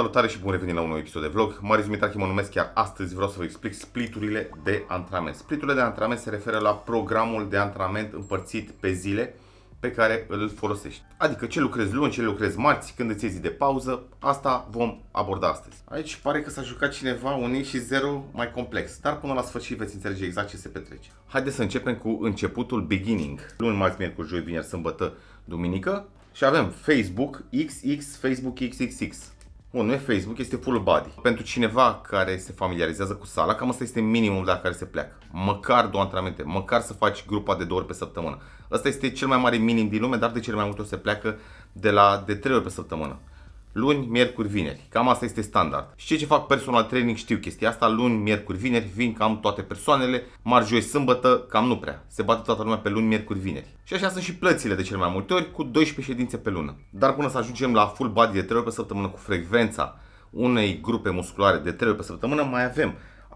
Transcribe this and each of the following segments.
Salutare și bun revenit la un nou episod de vlog. Marius Mitrachi mă numesc, iar astăzi vreau să vă explic spliturile de antrenament. Spliturile de antrenament se referă la programul de antrenament împărțit pe zile pe care îl folosești. Adică ce lucrezi luni, ce lucrezi marți, când îți zi de pauză, asta vom aborda astăzi. Aici pare că s-a jucat cineva un și 0 mai complex, dar până la sfârșit veți înțelege exact ce se petrece. Haideți să începem cu începutul beginning. Luni, marți, miercuri, joi, vineri, sâmbătă, duminică. Și avem Facebook XX, Facebook XXX. Bun, nu e Facebook, este full body. Pentru cineva care se familiarizează cu sala, cam asta este minimul de la care se pleacă. Măcar două antrenamente, măcar să faci grupa de două ori pe săptămână. Asta este cel mai mare minim din lume, dar de cele mai multe ori se pleacă de la de trei ori pe săptămână. Luni, miercuri, vineri. Cam asta este standard. Și ce fac personal training știu chestia asta. Luni, miercuri, vineri vin cam toate persoanele. Marți, joi, sâmbătă cam nu prea. Se bate toată lumea pe luni, miercuri, vineri. Și așa sunt și plățile de cel mai multe ori cu 12 ședințe pe lună. Dar până să ajungem la full body de 3 ori pe săptămână cu frecvența unei grupe musculare de 3 ori pe săptămână mai avem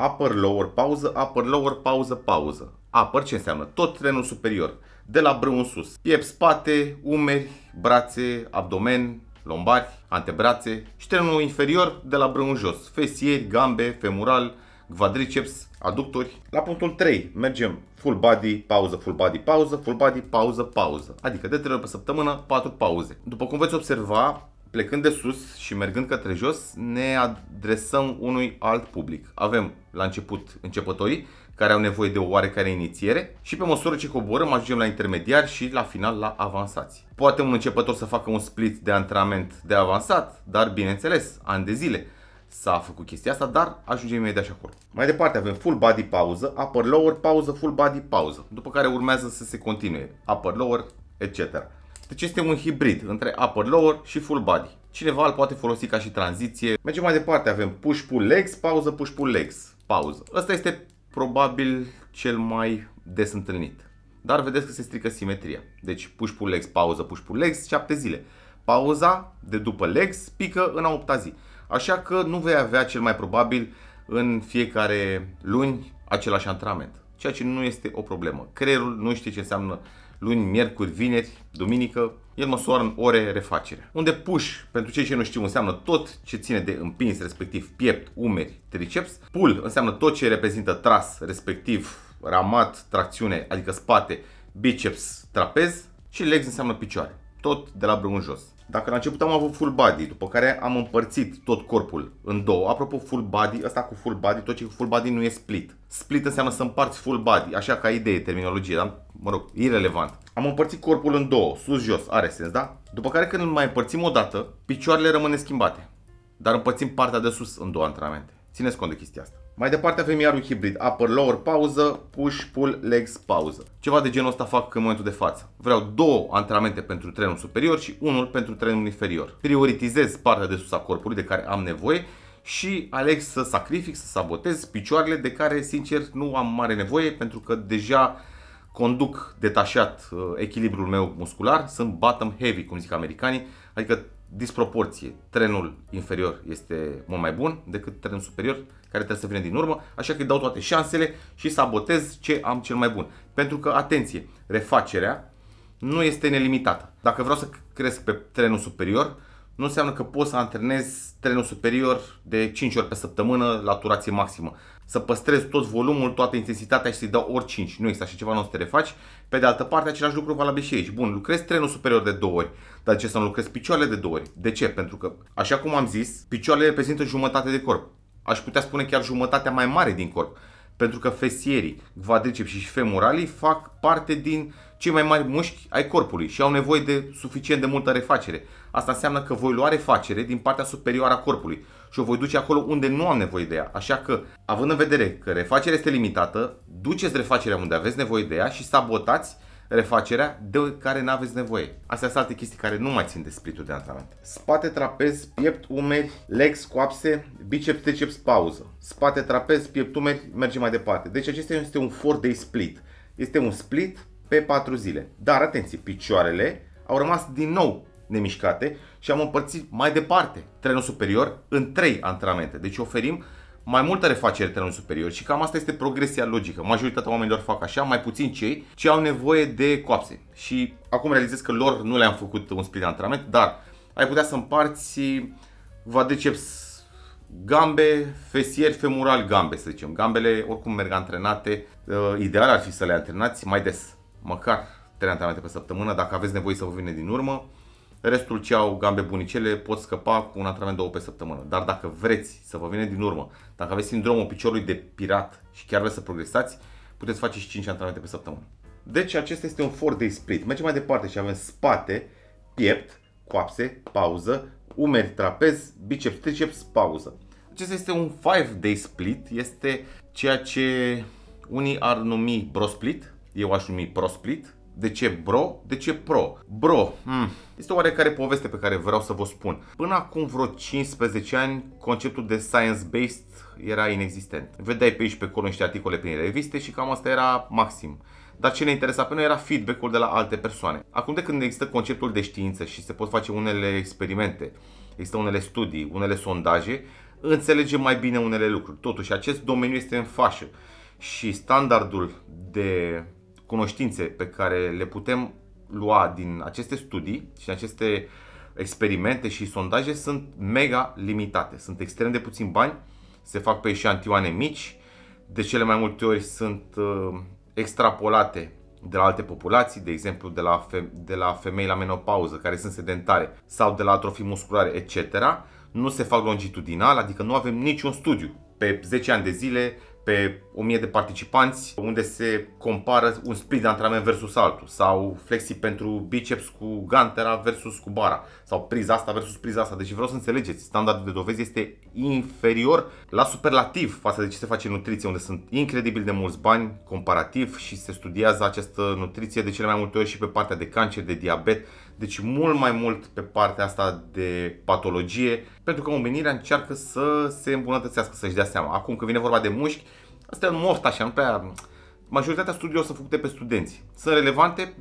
upper, lower, pauză, upper, lower, pauză, pauză. Upper ce înseamnă? Tot trenul superior. De la brâu în sus. Piept, spate, umeri, brațe, abdomen, lombari, antebrațe și terenul inferior de la brâu jos, fesieri, gambe, femural, quadriceps, aductori. La punctul 3 mergem full body, pauză, full body, pauză, full body, pauză, pauză. Adică de 3 ori pe săptămână, 4 pauze. După cum veți observa, plecând de sus și mergând către jos, ne adresăm unui alt public. Avem la început începătorii care au nevoie de o oarecare inițiere și pe măsură ce coborăm ajungem la intermediari și la final la avansați. Poate un începător să facă un split de antrenament de avansat, dar bineînțeles, ani de zile s-a făcut chestia asta, dar ajungem imediat și acolo. Mai departe avem full body pauză, upper lower pauză, full body pauză, după care urmează să se continue upper lower, etc. Deci este un hibrid între upper lower și full body. Cineva îl poate folosi ca și tranziție. Mergem mai departe, avem push pull legs, pauză push pull legs, pauză. Asta este probabil cel mai des întâlnit. Dar vedeți că se strică simetria. Deci push pull legs, pauză, push pull legs, 7 zile. Pauza de după legs pică în a 8 zi. Așa că nu vei avea cel mai probabil în fiecare luni același antrenament. Ceea ce nu este o problemă. Creierul nu știe ce înseamnă luni, miercuri, vineri, duminică, el măsoară în ore refacere. Unde push, pentru cei ce nu știu, înseamnă tot ce ține de împins, respectiv piept, umeri, triceps. Pull înseamnă tot ce reprezintă tras, respectiv ramat, tracțiune, adică spate, biceps, trapez. Și legs înseamnă picioare tot de la brâu în jos. Dacă la început am avut full body, după care am împărțit tot corpul în două. Apropo, full body, ăsta cu full body, tot ce cu full body nu e split. Split înseamnă să împarți full body, așa ca idee, terminologie, dar, mă rog, irrelevant. Am împărțit corpul în două, sus-jos, are sens, da? După care când îl mai împărțim o dată, picioarele rămân schimbate. Dar împărțim partea de sus în două antrenamente. Țineți cont de chestia asta. Mai departe avem iar un hibrid, upper lower pauză, push pull legs pauză. Ceva de genul ăsta fac în momentul de față. Vreau două antrenamente pentru trenul superior și unul pentru trenul inferior. Prioritizez partea de sus a corpului de care am nevoie și aleg să sacrific, să sabotez picioarele de care sincer nu am mare nevoie pentru că deja conduc detașat uh, echilibrul meu muscular, sunt bottom heavy, cum zic americanii, adică disproporție. Trenul inferior este mult mai bun decât trenul superior, care trebuie să vină din urmă, așa că îi dau toate șansele și sabotez ce am cel mai bun. Pentru că, atenție, refacerea nu este nelimitată. Dacă vreau să cresc pe trenul superior, nu înseamnă că pot să antrenez trenul superior de 5 ori pe săptămână la turație maximă să păstrezi tot volumul, toată intensitatea și să-i dau ori 5. Nu există așa ceva, nu o să te refaci. Pe de altă parte, același lucru valabil și aici. Bun, lucrezi trenul superior de două ori, dar ce să nu lucrezi picioarele de două ori? De ce? Pentru că, așa cum am zis, picioarele reprezintă jumătate de corp. Aș putea spune chiar jumătatea mai mare din corp. Pentru că fesierii, quadriceps și femuralii fac parte din cei mai mari mușchi ai corpului și au nevoie de suficient de multă refacere. Asta înseamnă că voi lua refacere din partea superioară a corpului și o voi duce acolo unde nu am nevoie de ea. Așa că, având în vedere că refacerea este limitată, duceți refacerea unde aveți nevoie de ea și sabotați refacerea de care nu aveți nevoie. Astea sunt alte chestii care nu mai țin de spiritul de antrenament. Spate, trapez, piept, umeri, legs, coapse, biceps, triceps, pauză. Spate, trapez, piept, umeri, merge mai departe. Deci acesta este un 4-day split. Este un split pe 4 zile. Dar atenție, picioarele au rămas din nou nemișcate și am împărțit mai departe trenul superior în trei antrenamente. Deci oferim mai multă refacere terenului superior și cam asta este progresia logică. Majoritatea oamenilor fac așa, mai puțin cei ce au nevoie de coapse. Și acum realizez că lor nu le-am făcut un split de antrenament, dar ai putea să împarți vadeceps gambe, fesier, femural, gambe să zicem. Gambele oricum merg antrenate, uh, ideal ar fi să le antrenați mai des, măcar 3 antrenamente pe săptămână, dacă aveți nevoie să vă vine din urmă. Restul ce au gambe bunicele pot scăpa cu un antrenament două pe săptămână. Dar dacă vreți să vă vine din urmă, dacă aveți sindromul piciorului de pirat și chiar vreți să progresați, puteți face și 5 antrenamente pe săptămână. Deci acesta este un for de split. Mergem mai departe și avem spate, piept, coapse, pauză, umeri, trapez, biceps, triceps, pauză. Acesta este un 5-day split, este ceea ce unii ar numi bro split, eu aș numi pro split, de ce bro? De ce pro? Bro, hmm. este o oarecare poveste pe care vreau să vă spun. Până acum vreo 15 ani, conceptul de science-based era inexistent. Vedeai pe aici pe acolo niște articole prin reviste și cam asta era maxim. Dar ce ne interesa pe noi era feedback-ul de la alte persoane. Acum de când există conceptul de știință și se pot face unele experimente, există unele studii, unele sondaje, înțelegem mai bine unele lucruri. Totuși, acest domeniu este în fașă și standardul de cunoștințe pe care le putem lua din aceste studii și din aceste experimente și sondaje sunt mega limitate. Sunt extrem de puțin bani, se fac pe eșantioane mici, de cele mai multe ori sunt uh, extrapolate de la alte populații, de exemplu de la, fe- de la femei la menopauză care sunt sedentare sau de la atrofii musculare, etc. Nu se fac longitudinal, adică nu avem niciun studiu pe 10 ani de zile pe 1000 de participanți, unde se compară un split de antrenament versus altul, sau flexii pentru biceps cu gantera versus cu bara, sau priza asta versus priza asta. Deci vreau să înțelegeți, standardul de dovezi este inferior la superlativ față de ce se face în nutriție, unde sunt incredibil de mulți bani comparativ și se studiază această nutriție de cele mai multe ori și pe partea de cancer, de diabet, deci mult mai mult pe partea asta de patologie, pentru că omenirea încearcă să se îmbunătățească, să-și dea seama. Acum când vine vorba de mușchi, asta e un moft așa, nu prea... Majoritatea studiilor sunt făcute pe studenți. Sunt relevante?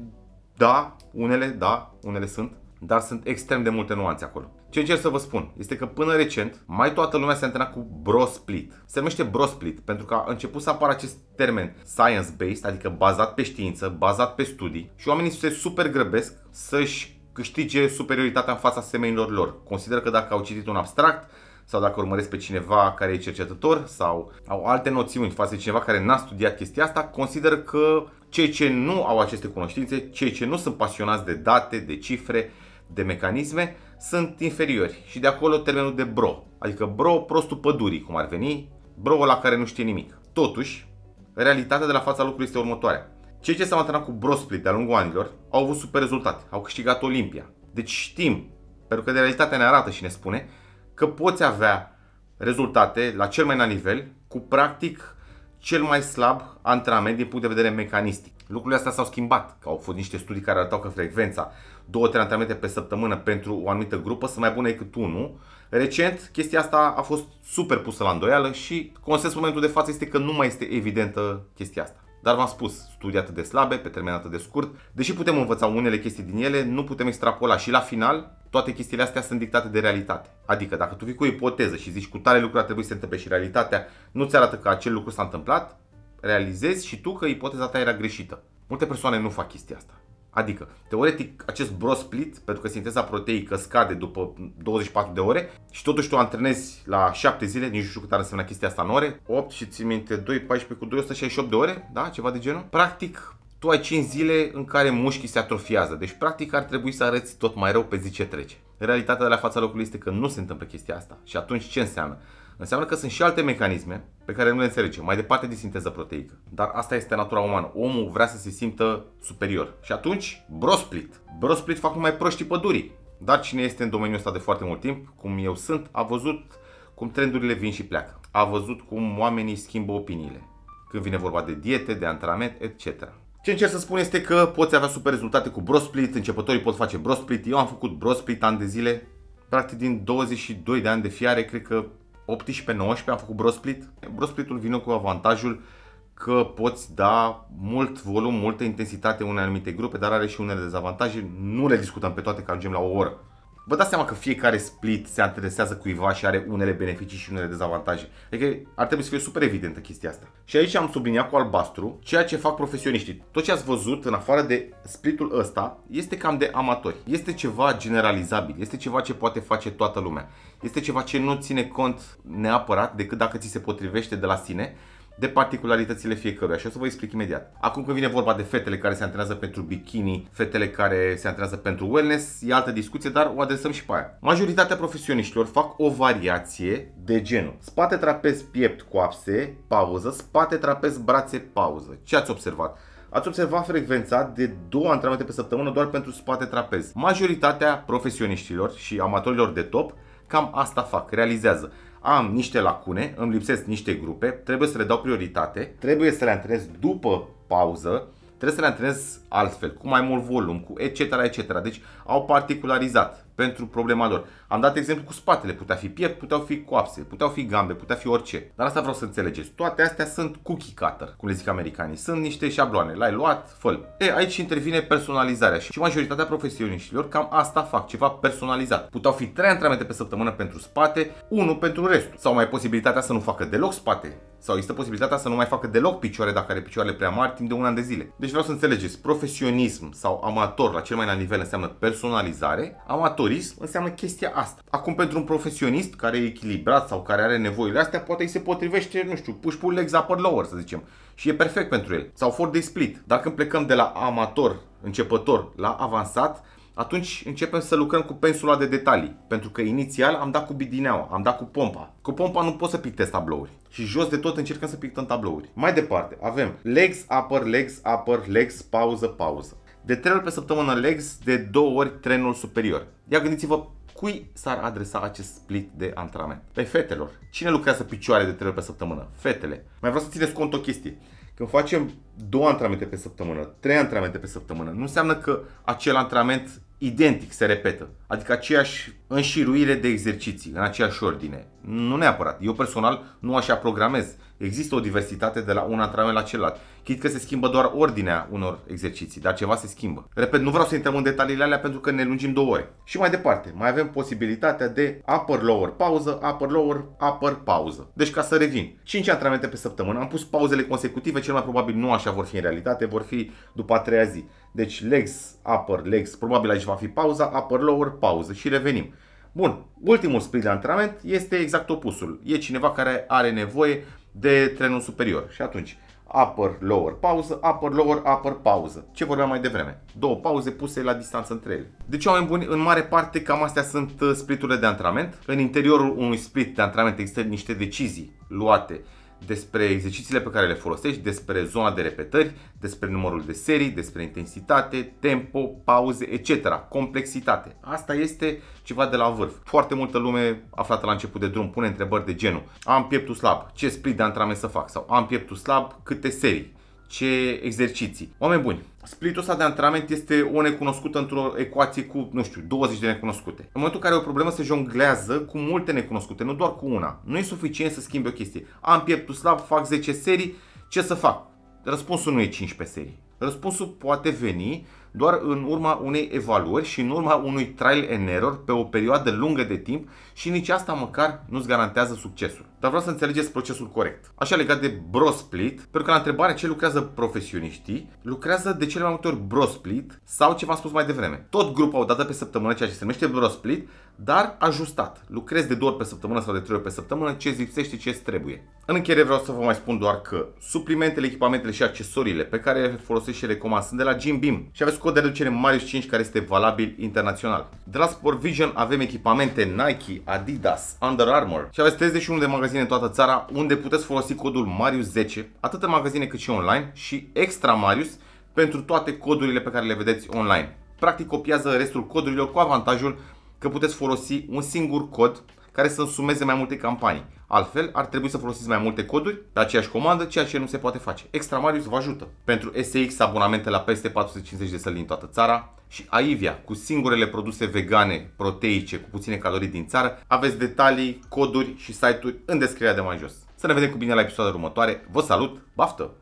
Da, unele, da, unele sunt, dar sunt extrem de multe nuanțe acolo. Ce încerc să vă spun este că până recent mai toată lumea se antrena cu bro split. Se numește bro split pentru că a început să apară acest termen science-based, adică bazat pe știință, bazat pe studii și oamenii se super grăbesc să-și câștige superioritatea în fața semenilor lor. Consider că dacă au citit un abstract, sau dacă urmăresc pe cineva care e cercetător sau au alte noțiuni față de cineva care n-a studiat chestia asta, consider că cei ce nu au aceste cunoștințe, cei ce nu sunt pasionați de date, de cifre, de mecanisme sunt inferiori și de acolo termenul de bro, adică bro prostul pădurii, cum ar veni, bro la care nu știe nimic. Totuși, realitatea de la fața locului este următoarea. Cei ce s-au antrenat cu split de-a lungul anilor au avut super rezultate, au câștigat Olimpia. Deci știm, pentru că de realitatea ne arată și ne spune, că poți avea rezultate la cel mai înalt nivel cu practic cel mai slab antrenament din punct de vedere mecanistic. Lucrurile astea s-au schimbat, că au fost niște studii care arătau că frecvența două antrenamente pe săptămână pentru o anumită grupă sunt mai bune decât unul. Recent, chestia asta a fost super pusă la îndoială și consensul momentul de față este că nu mai este evidentă chestia asta. Dar v-am spus, studii atât de slabe, pe termen atât de scurt, deși putem învăța unele chestii din ele, nu putem extrapola și la final toate chestiile astea sunt dictate de realitate. Adică dacă tu vii cu o ipoteză și zici cu tare lucruri ar trebui să se întâmple și realitatea nu ți arată că acel lucru s-a întâmplat, realizezi și tu că ipoteza ta era greșită. Multe persoane nu fac chestia asta. Adică, teoretic, acest bro split, pentru că sinteza proteică scade după 24 de ore și totuși tu antrenezi la 7 zile, nici nu știu cât ar însemna chestia asta în ore, 8 și ții minte 2, 14 cu 2, 168 de ore, da, ceva de genul. Practic, tu ai 5 zile în care mușchii se atrofiază, deci practic ar trebui să arăți tot mai rău pe zi ce trece. Realitatea de la fața locului este că nu se întâmplă chestia asta și atunci ce înseamnă? Înseamnă că sunt și alte mecanisme pe care nu le înțelegem, mai departe de sinteză proteică. Dar asta este natura umană. Omul vrea să se simtă superior. Și atunci, brosplit. Brosplit fac numai proștii pădurii. Dar cine este în domeniul ăsta de foarte mult timp, cum eu sunt, a văzut cum trendurile vin și pleacă. A văzut cum oamenii schimbă opiniile. Când vine vorba de diete, de antrenament, etc. Ce încerc să spun este că poți avea super rezultate cu brosplit, începătorii pot face brosplit. Eu am făcut brosplit ani de zile, practic din 22 de ani de fiare, cred că 18-19 am făcut brosplit. Brosplitul vine cu avantajul că poți da mult volum, multă intensitate unei anumite grupe, dar are și unele dezavantaje. Nu le discutăm pe toate, că ajungem la o oră. Vă dați seama că fiecare split se adresează cuiva și are unele beneficii și unele dezavantaje. Adică ar trebui să fie super evidentă chestia asta. Și aici am subliniat cu albastru ceea ce fac profesioniștii. Tot ce ați văzut în afară de splitul ăsta este cam de amatori. Este ceva generalizabil, este ceva ce poate face toată lumea. Este ceva ce nu ține cont neapărat decât dacă ți se potrivește de la sine, de particularitățile fiecăruia și o să vă explic imediat. Acum când vine vorba de fetele care se antrenează pentru bikini, fetele care se antrenează pentru wellness, e altă discuție, dar o adresăm și pe aia. Majoritatea profesioniștilor fac o variație de genul. Spate, trapez, piept, coapse, pauză, spate, trapez, brațe, pauză. Ce ați observat? Ați observat frecvența de două antrenamente pe săptămână doar pentru spate trapez. Majoritatea profesioniștilor și amatorilor de top cam asta fac, realizează am niște lacune, îmi lipsesc niște grupe, trebuie să le dau prioritate, trebuie să le antrenez după pauză, trebuie să le antrenez altfel, cu mai mult volum, cu etc. etc. Deci au particularizat pentru problema lor. Am dat exemplu cu spatele, putea fi piept, puteau fi coapse, puteau fi gambe, putea fi orice. Dar asta vreau să înțelegeți. Toate astea sunt cookie cutter, cum le zic americanii. Sunt niște șabloane, l-ai luat, fă E, aici intervine personalizarea și majoritatea profesioniștilor cam asta fac, ceva personalizat. Puteau fi trei antrenamente pe săptămână pentru spate, unul pentru restul. Sau mai posibilitatea să nu facă deloc spate, sau există posibilitatea să nu mai facă deloc picioare dacă are picioarele prea mari timp de un an de zile. Deci vreau să înțelegeți, profesionism sau amator la cel mai înalt nivel înseamnă personalizare, amatorism înseamnă chestia asta. Acum pentru un profesionist care e echilibrat sau care are nevoile astea, poate îi se potrivește, nu știu, push pull legs upper lower, să zicem. Și e perfect pentru el. Sau for de split. Dacă plecăm de la amator, începător, la avansat, atunci începem să lucrăm cu pensula de detalii, pentru că inițial am dat cu bidineaua, am dat cu pompa. Cu pompa nu pot să pictez tablouri și jos de tot încercăm să pictăm tablouri. Mai departe, avem legs, upper, legs, upper, legs, pauză, pauză. De trei ori pe săptămână legs, de două ori trenul superior. Ia gândiți-vă cui s-ar adresa acest split de antrenament? Pe fetelor. Cine lucrează picioare de trei ori pe săptămână? Fetele. Mai vreau să țineți cont o chestie. Când facem două antrenamente pe săptămână, trei antrenamente pe săptămână, nu înseamnă că acel antrenament identic, se repetă. Adică aceeași înșiruire de exerciții, în aceeași ordine. Nu neapărat. Eu personal nu așa programez. Există o diversitate de la un antrenament la celălalt. Chit că se schimbă doar ordinea unor exerciții, dar ceva se schimbă. Repet, nu vreau să intrăm în detaliile alea pentru că ne lungim două ore. Și mai departe, mai avem posibilitatea de upper-lower pauză, upper-lower, upper pauză. Deci ca să revin, 5 antrenamente pe săptămână, am pus pauzele consecutive, cel mai probabil nu așa vor fi în realitate, vor fi după a treia zi. Deci legs, upper, legs, probabil aici va fi pauza, upper, lower, pauză și revenim. Bun, ultimul split de antrenament este exact opusul. E cineva care are nevoie de trenul superior. Și atunci, upper, lower, pauză, upper, lower, upper, pauză. Ce vorbeam mai devreme? Două pauze puse la distanță între ele. Deci, oameni buni, în mare parte cam astea sunt uh, spliturile de antrenament. În interiorul unui split de antrenament există niște decizii luate despre exercițiile pe care le folosești, despre zona de repetări, despre numărul de serii, despre intensitate, tempo, pauze, etc. Complexitate. Asta este ceva de la vârf. Foarte multă lume aflată la început de drum pune întrebări de genul am pieptul slab, ce split de antrenament să fac sau am pieptul slab, câte serii ce exerciții. Oameni buni, splitul ăsta de antrenament este o necunoscută într-o ecuație cu, nu știu, 20 de necunoscute. În momentul în care o problemă se jonglează cu multe necunoscute, nu doar cu una. Nu e suficient să schimbi o chestie. Am pieptul slab, fac 10 serii, ce să fac? Răspunsul nu e 15 serii. Răspunsul poate veni doar în urma unei evaluări și în urma unui trial and error pe o perioadă lungă de timp și nici asta măcar nu-ți garantează succesul. Dar vreau să înțelegeți procesul corect. Așa legat de brosplit, pentru că la întrebarea ce lucrează profesioniștii, lucrează de cele mai multe ori brosplit sau ce v-am spus mai devreme. Tot grupul o dată pe săptămână, ceea ce se numește brosplit, dar ajustat. Lucrezi de două ori pe săptămână sau de trei ori pe săptămână, ce lipsește, ce trebuie. În încheiere vreau să vă mai spun doar că suplimentele, echipamentele și accesoriile pe care le folosesc și recomand sunt de la Jim Beam și aveți cod de reducere Marius 5 care este valabil internațional. De la Sport Vision avem echipamente Nike, Adidas, Under Armour și aveți 31 de magazine în toată țara unde puteți folosi codul Marius 10, atât în magazine cât și online și extra Marius pentru toate codurile pe care le vedeți online. Practic copiază restul codurilor cu avantajul că puteți folosi un singur cod care să sumeze mai multe campanii. Altfel, ar trebui să folosiți mai multe coduri pe aceeași comandă, ceea ce nu se poate face. Extra Marius vă ajută. Pentru SX, abonamente la peste 450 de săli din toată țara și Aivia, cu singurele produse vegane, proteice, cu puține calorii din țară, aveți detalii, coduri și site-uri în descrierea de mai jos. Să ne vedem cu bine la episoadele următoare. Vă salut, baftă!